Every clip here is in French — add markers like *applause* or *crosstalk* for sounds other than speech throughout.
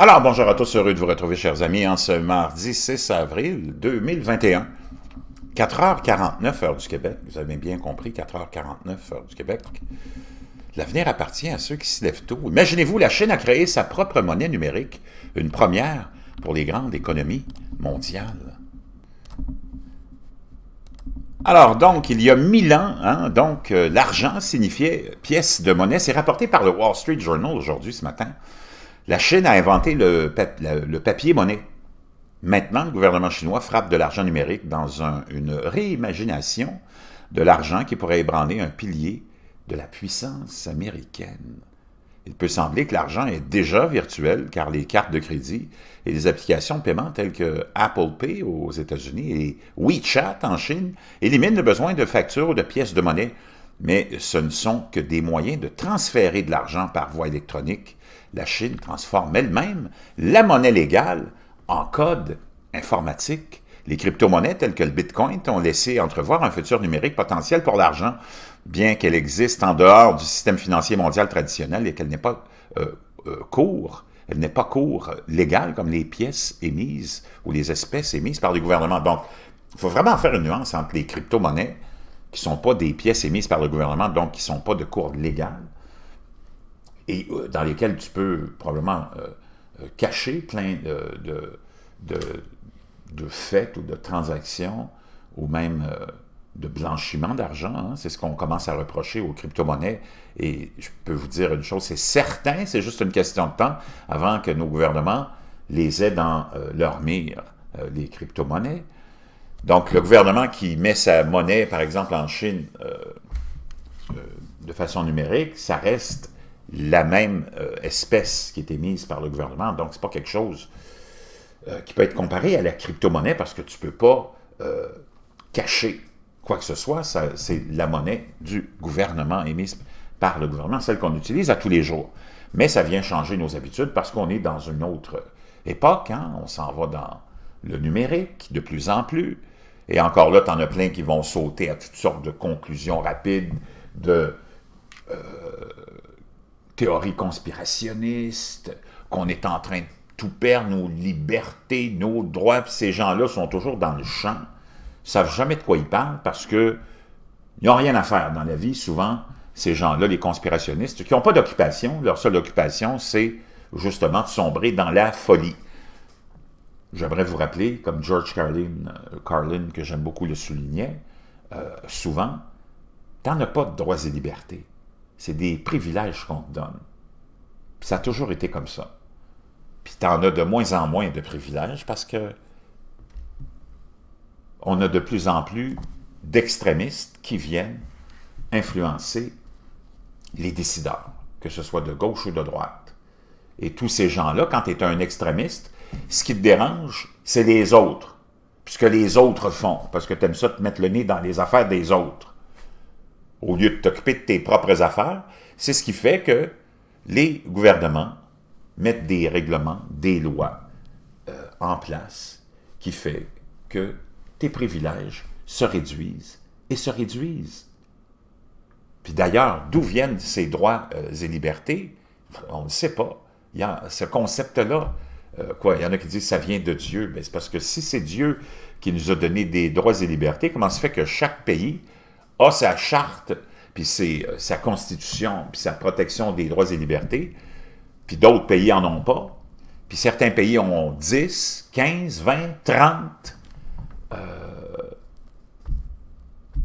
Alors, bonjour à tous, heureux de vous retrouver, chers amis, en ce mardi 6 avril 2021. 4h49 heure du Québec, vous avez bien compris, 4h49 heure du Québec. L'avenir appartient à ceux qui se lèvent tôt. Imaginez-vous, la Chine a créé sa propre monnaie numérique, une première pour les grandes économies mondiales. Alors donc, il y a mille ans, hein, donc euh, l'argent signifiait pièce de monnaie. C'est rapporté par le Wall Street Journal aujourd'hui ce matin. La Chine a inventé le, papier monnaie. Maintenant, le gouvernement chinois frappe de l'argent numérique dans une réimagination de l'argent qui pourrait ébranler un pilier de la puissance américaine. Il peut sembler que l'argent est déjà virtuel car les cartes de crédit et les applications de paiement telles que Apple Pay aux États-Unis et WeChat en Chine éliminent le besoin de factures ou de pièces de monnaie, mais ce ne sont que des moyens de transférer de l'argent par voie électronique la Chine transforme elle-même la monnaie légale en code informatique. Les crypto-monnaies telles que le Bitcoin ont laissé entrevoir un futur numérique potentiel pour l'argent, bien qu'elle existe en dehors du système financier mondial traditionnel et qu'elle n'est pas euh, euh Elle n'est pas court euh, légale comme les pièces émises ou les espèces émises par le gouvernement. Donc, il faut vraiment faire une nuance entre les crypto-monnaies qui ne sont pas des pièces émises par le gouvernement, donc qui ne sont pas de cours légales, et euh, dans lesquels tu peux probablement euh, euh, cacher plein de, de, de, faits ou de transactions ou même de blanchiment d'argent. Hein. C'est ce qu'on commence à reprocher aux crypto-monnaies. Et je peux vous dire une chose, c'est certain, c'est juste une question de temps avant que nos gouvernements les aient dans leur mire, les crypto-monnaies. Donc, le gouvernement qui met sa monnaie, par exemple, en Chine de façon numérique, ça reste la même euh, espèce qui est émise par le gouvernement. Donc, ce n'est pas quelque chose euh, qui peut être comparé à la crypto-monnaie parce que tu ne peux pas euh, cacher quoi que ce soit. C'est la monnaie du gouvernement émise par le gouvernement, celle qu'on utilise à tous les jours. Mais ça vient changer nos habitudes parce qu'on est dans une autre époque. Hein. On s'en va dans le numérique de plus en plus. Et encore là, tu en as plein qui vont sauter à toutes sortes de conclusions rapides de théorie conspirationniste qu'on est en train de tout perdre, nos libertés, nos droits. Ces gens-là sont toujours dans le champ, savent jamais de quoi ils parlent parce que n'ont rien à faire dans la vie, souvent, ces gens-là, les conspirationnistes, qui n'ont pas d'occupation. Leur seule occupation, c'est justement de sombrer dans la folie. J'aimerais vous rappeler, comme George Carlin, euh, que j'aime beaucoup le soulignait, euh, souvent, tant as pas de droits et libertés. C'est des privilèges qu'on te donne. ça a toujours été comme ça. Puis tu en as de moins en moins de privilèges parce que on a de plus en plus d'extrémistes qui viennent influencer les décideurs, que ce soit de gauche ou de droite. Et tous ces gens-là, quand tu es un extrémiste, ce qui te dérange, c'est les autres, puisque les autres font, parce que tu aimes ça te mettre le nez dans les affaires des autres au lieu de t'occuper de tes propres affaires, c'est ce qui fait que les gouvernements mettent des règlements, des lois euh, en place qui fait que tes privilèges se réduisent et se réduisent. Puis d'ailleurs, d'où viennent ces droits euh, et libertés? On ne sait pas. Il y a ce concept-là, euh, quoi, il y en a qui disent ça vient de Dieu. Mais c'est parce que si c'est Dieu qui nous a donné des droits et libertés, comment se fait que chaque pays a sa charte, puis euh, sa constitution, puis sa protection des droits et libertés, puis d'autres pays en ont pas, puis certains pays ont 10, 15, 20, 30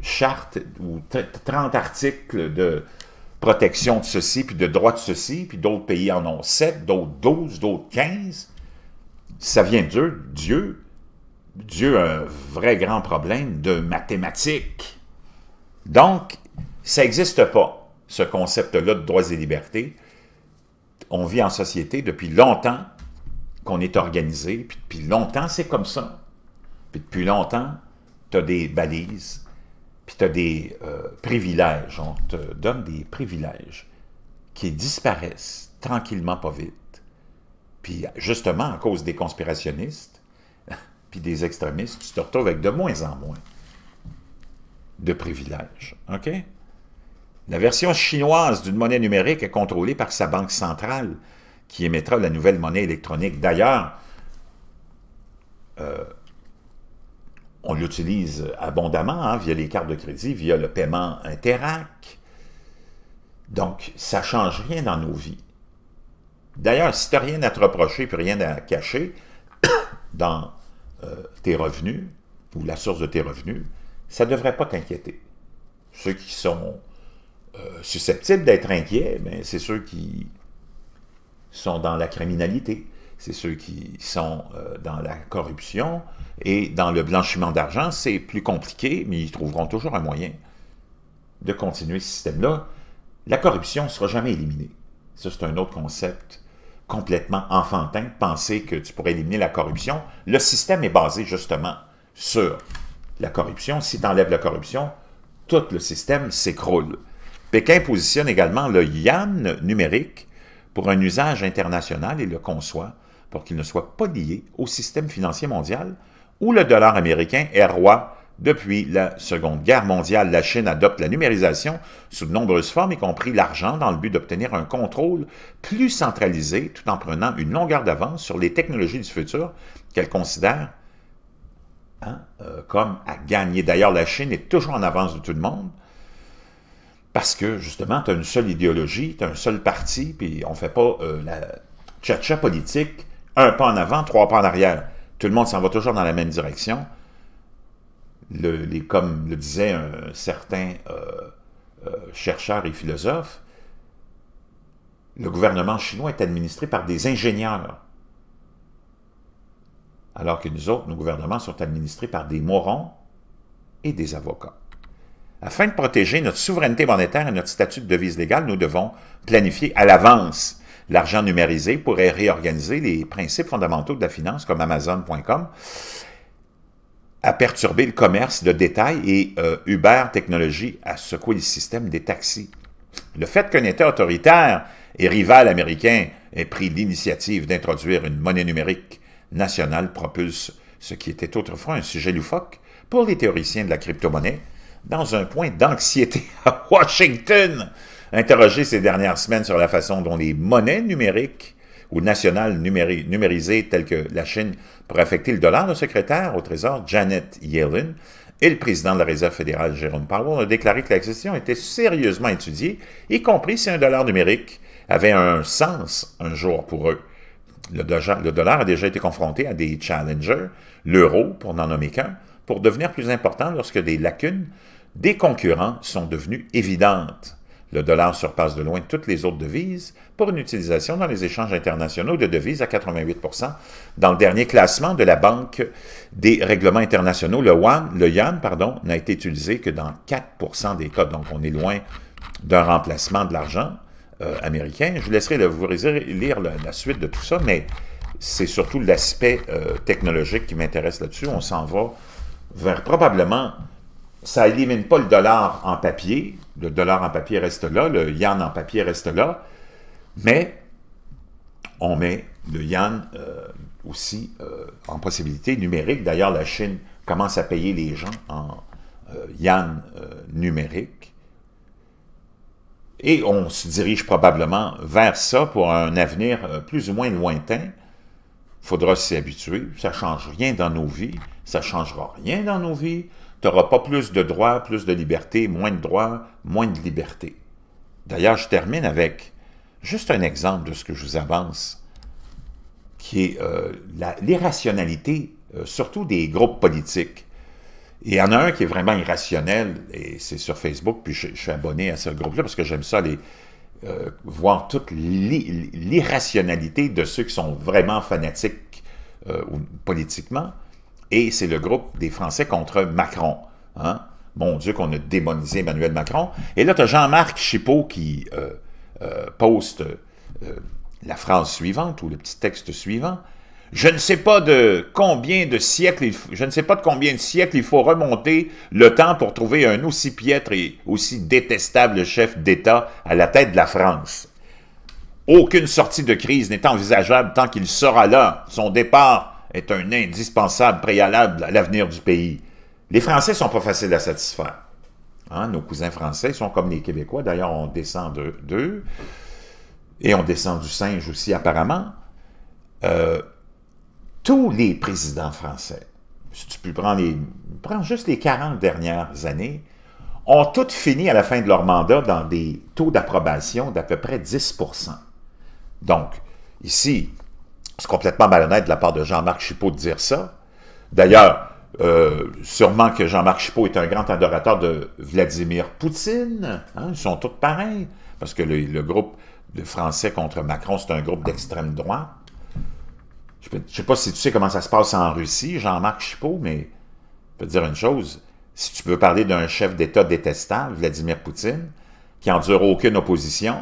chartes ou 30 articles de protection de ceci, puis de droit de ceci, puis d'autres pays en ont 7, d'autres 12, d'autres 15. Ça vient de Dieu, Dieu a un vrai grand problème de mathématiques. Donc, ça n'existe pas, ce concept-là de droits et libertés. On vit en société depuis longtemps qu'on est organisé, puis depuis longtemps, c'est comme ça. Puis depuis longtemps, tu as des balises, puis tu as des euh, privilèges. On te donne des privilèges qui disparaissent tranquillement, pas vite. Puis justement, à cause des conspirationnistes, *laughs* puis des extrémistes, tu te retrouves avec de moins en moins de privilèges. OK? La version chinoise d'une monnaie numérique est contrôlée par sa banque centrale, qui émettra la nouvelle monnaie électronique. D'ailleurs, euh, on l'utilise abondamment hein, via les cartes de crédit, via le paiement Interac. Donc, ça ne change rien dans nos vies. D'ailleurs, si tu n'as rien à te reprocher puis rien à cacher *coughs* dans euh, tes revenus ou la source de tes revenus, ça ne devrait pas t'inquiéter. Ceux qui sont euh, susceptibles d'être inquiets, ben, c'est ceux qui sont dans la criminalité, c'est ceux qui sont euh, dans la corruption et dans le blanchiment d'argent. C'est plus compliqué, mais ils trouveront toujours un moyen de continuer ce système-là. La corruption ne sera jamais éliminée. Ça, c'est un autre concept complètement enfantin penser que tu pourrais éliminer la corruption. Le système est basé justement sur la corruption. Si tu enlèves la corruption, tout le système s'écroule. Pékin positionne également le yuan numérique pour un usage international et le conçoit pour qu'il ne soit pas lié au système financier mondial où le dollar américain est roi depuis la Seconde Guerre mondiale. La Chine adopte la numérisation sous de nombreuses formes, y compris l'argent, dans le but d'obtenir un contrôle plus centralisé tout en prenant une longueur d'avance sur les technologies du futur qu'elle considère Hein, euh, comme à gagner. D'ailleurs, la Chine est toujours en avance de tout le monde parce que, justement, tu as une seule idéologie, tu as un seul parti, puis on ne fait pas euh, la tcha politique, un pas en avant, trois pas en arrière. Tout le monde s'en va toujours dans la même direction. comme le disait un certain euh, chercheur et philosophe, le gouvernement chinois est administré par des ingénieurs alors que nous autres, nos gouvernements sont administrés par des morons et des avocats. Afin de protéger notre souveraineté monétaire et notre statut de devise légale, nous devons planifier à l'avance l'argent numérisé pourrait réorganiser les principes fondamentaux de la finance comme Amazon.com à perturber le commerce de détail et euh, Uber Technologies a secoué le système des taxis. Le fait qu'un État autoritaire et rival américain ait pris l'initiative d'introduire une monnaie numérique National propulse ce qui était autrefois un sujet loufoque pour les théoriciens de la crypto-monnaie dans un point d'anxiété *laughs* à Washington. Interrogé ces dernières semaines sur la façon dont les monnaies numériques ou nationales numérisées telles que la Chine pourraient affecter le dollar, le secrétaire au Trésor Janet Yellen et le président de la Réserve fédérale Jérôme Powell ont déclaré que la question était sérieusement étudiée, y compris si un dollar numérique avait un sens un jour pour eux le, dollar a déjà été confronté à des challengers, l'euro, pour n'en nommer qu'un, pour devenir plus important lorsque des lacunes des concurrents sont devenues évidentes. Le dollar surpasse de loin toutes les autres devises pour une utilisation dans les échanges internationaux de devises à 88 Dans le dernier classement de la Banque des règlements internationaux, le, yuan, le pardon, n'a été utilisé que dans 4 des cas, donc on est loin d'un remplacement de l'argent. Euh, américain. Je vous laisserai vous lire la, suite de tout ça, mais c'est surtout l'aspect euh, technologique qui m'intéresse là-dessus. On s'en va vers probablement, ça élimine pas le dollar en papier, le dollar en papier reste là, le yen en papier reste là, mais on met le yen euh, aussi en possibilité numérique. D'ailleurs, la Chine commence à payer les gens en euh, numérique. Et on se dirige probablement vers ça pour un avenir euh, plus ou moins lointain. Il faudra s'y habituer. Ça ne change rien dans nos vies. Ça ne changera rien dans nos vies. Tu n'auras pas plus de droits, plus de liberté, moins de droits, moins de liberté. D'ailleurs, je termine avec juste un exemple de ce que je vous avance, qui est euh, l'irrationalité, euh, surtout des groupes politiques il y en a un qui est vraiment irrationnel, et c'est sur Facebook, puis je, suis abonné à ce groupe-là parce que j'aime ça les, euh, voir toute l'irrationalité de ceux qui sont vraiment fanatiques euh, politiquement. Et c'est le groupe des Français contre Macron. Hein. Mon Dieu, qu'on a démonisé Emmanuel Macron. Et là, tu as Jean-Marc Chipot qui euh, poste la phrase suivante ou le petit texte suivant. Je ne sais pas de combien de siècles, je ne sais pas de combien de siècles il faut remonter le temps pour trouver un aussi piètre et aussi détestable chef d'État à la tête de la France. Aucune sortie de crise n'est envisageable tant qu'il sera là. Son départ est un indispensable préalable à l'avenir du pays. Les Français sont pas faciles à satisfaire. Hein? nos cousins français sont comme les Québécois. D'ailleurs, on descend d'eux. et on descend du singe aussi, apparemment. Euh, tous les présidents français, si tu peux prendre les, prends juste les 40 dernières années, ont toutes fini à la fin de leur mandat dans des taux d'approbation d'à peu près 10 Donc, ici, c'est complètement malhonnête de la part de Jean-Marc Chipot de dire ça. D'ailleurs, euh, sûrement que Jean-Marc Chipot est un grand adorateur de Vladimir Poutine. Hein, ils sont tous pareils, parce que le, le groupe de Français contre Macron, c'est un groupe d'extrême droite. Je ne sais pas si tu sais comment ça se passe en Russie, Jean-Marc Chipot, mais je peux te dire une chose. Si tu peux parler d'un chef d'État détestable, Vladimir Poutine, qui endure aucune opposition,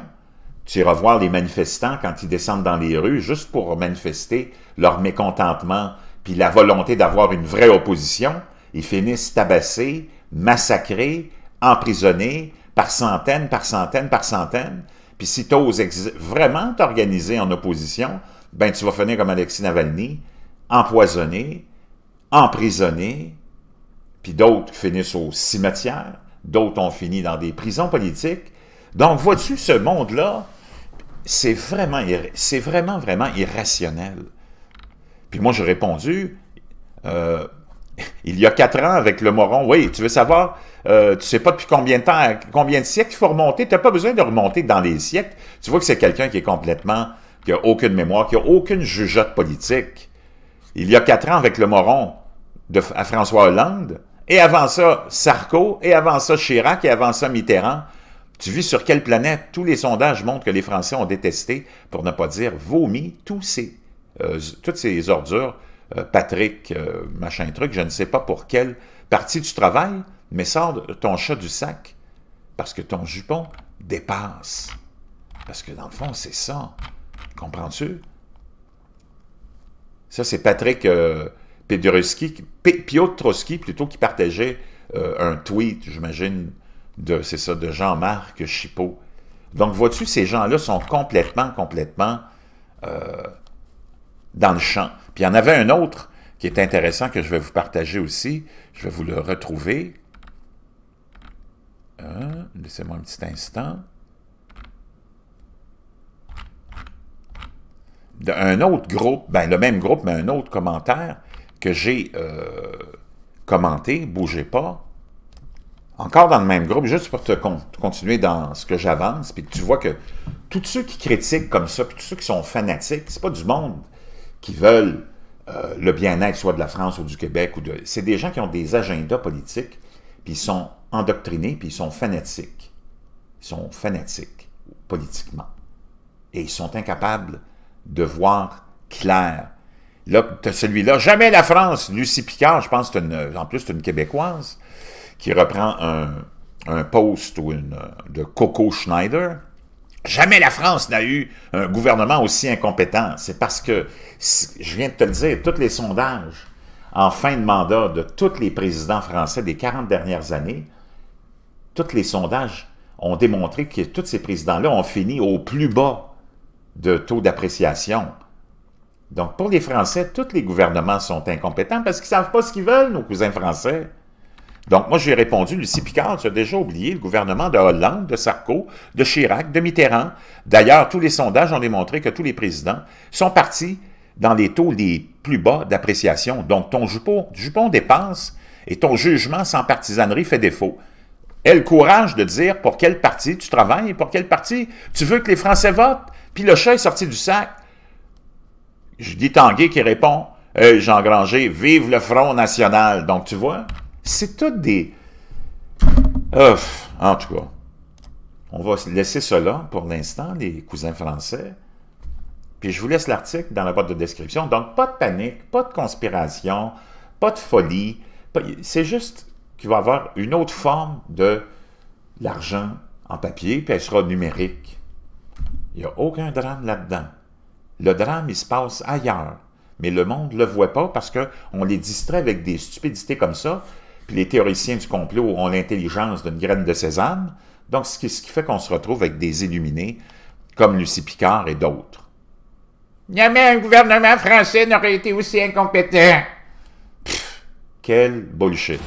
tu iras voir les manifestants quand ils descendent dans les rues juste pour manifester leur mécontentement puis la volonté d'avoir une vraie opposition. Ils finissent tabassés, massacrés, emprisonnés par centaines, par centaines, par centaines. Puis si tu oses vraiment t'organiser en opposition, ben tu vas finir comme Alexis Navalny, empoisonné, emprisonné, puis d'autres finissent au cimetière, d'autres ont fini dans des prisons politiques. Donc, vois-tu, ce monde-là, c'est vraiment, c'est vraiment, vraiment irrationnel. Puis moi, j'ai répondu, euh, *laughs* il y a quatre ans avec le moron, oui, tu veux savoir, tu euh, tu sais pas depuis combien de temps, combien de siècles il faut remonter, tu n'as pas besoin de remonter dans les siècles. Tu vois que c'est quelqu'un qui est complètement qui n'a aucune mémoire, qui n'a aucune jugeote politique. Il y a quatre ans, avec le Moron de, à François Hollande, et avant ça, Sarko, et avant ça, Chirac, et avant ça, Mitterrand. Tu vis sur quelle planète? Tous les sondages montrent que les Français ont détesté, pour ne pas dire vomi, tous ces, euh, toutes ces ordures. Euh, Patrick, euh, machin truc, je ne sais pas pour quelle partie du travail, mais sors ton chat du sac, parce que ton jupon dépasse. Parce que dans le fond, c'est ça. Comprends-tu? Ça, c'est Patrick euh, Piotrowski, plutôt, qui partageait euh, un tweet, j'imagine, de, c'est ça, de Jean-Marc Chipot. Donc, vois-tu, ces gens-là sont complètement, complètement euh, dans le champ. Puis, il y en avait un autre qui est intéressant que je vais vous partager aussi. Je vais vous le retrouver. Laissez-moi un petit instant. un autre groupe, ben le même groupe, mais un autre commentaire que j'ai euh, commenté, bougez pas, encore dans le même groupe, juste pour te continuer dans ce que j'avance, puis tu vois que tous ceux qui critiquent comme ça, puis tous ceux qui sont fanatiques, c'est pas du monde qui veulent euh, le bien-être soit de la France ou du Québec ou de c'est des gens qui ont des agendas politiques, puis ils sont endoctrinés, puis ils sont fanatiques. Ils sont fanatiques politiquement. Et ils sont incapables de voir clair. Là, celui-là, jamais la France, Lucie Picard, je pense, en plus, c'est une Québécoise, qui reprend un, poste ou une, de Coco Schneider. Jamais la France n'a eu un gouvernement aussi incompétent. C'est parce que, je viens de te le dire, tous les sondages en fin de mandat de tous les présidents français des 40 dernières années, tous les sondages ont démontré que tous ces présidents-là ont fini au plus bas de taux d'appréciation. Donc, pour les Français, tous les gouvernements sont incompétents parce qu'ils ne savent pas ce qu'ils veulent, nos cousins français. Donc, moi, j'ai répondu, Lucie Picard, tu as déjà oublié le gouvernement de Hollande, de Sarko, de Chirac, de Mitterrand. D'ailleurs, tous les sondages ont démontré que tous les présidents sont partis dans les taux les plus bas d'appréciation. Donc, ton jupon, jupon dépense et ton jugement sans partisanerie fait défaut. Aie le courage de dire pour quel parti tu travailles et pour quel parti tu veux que les Français votent. Puis le chat est sorti du sac. je dis Tanguy qui répond, euh, Jean Granger, vive le Front National. Donc, tu vois, c'est tout des... Ouf! en tout cas, on va laisser cela pour l'instant, les cousins français. Puis je vous laisse l'article dans la boîte de description. Donc, pas de panique, pas de conspiration, pas de folie. C'est juste qu'il va y avoir une autre forme de l'argent en papier, puis elle sera numérique. Il n'y a aucun drame là-dedans. Le drame, il se passe ailleurs. Mais le monde ne le voit pas parce qu'on les distrait avec des stupidités comme ça. Puis les théoriciens du complot ont l'intelligence d'une graine de sésame. Donc, ce qui, ce qui fait qu'on se retrouve avec des illuminés comme Lucie Picard et d'autres. Jamais un gouvernement français n'aurait été aussi incompétent. Pfff! quel bullshit.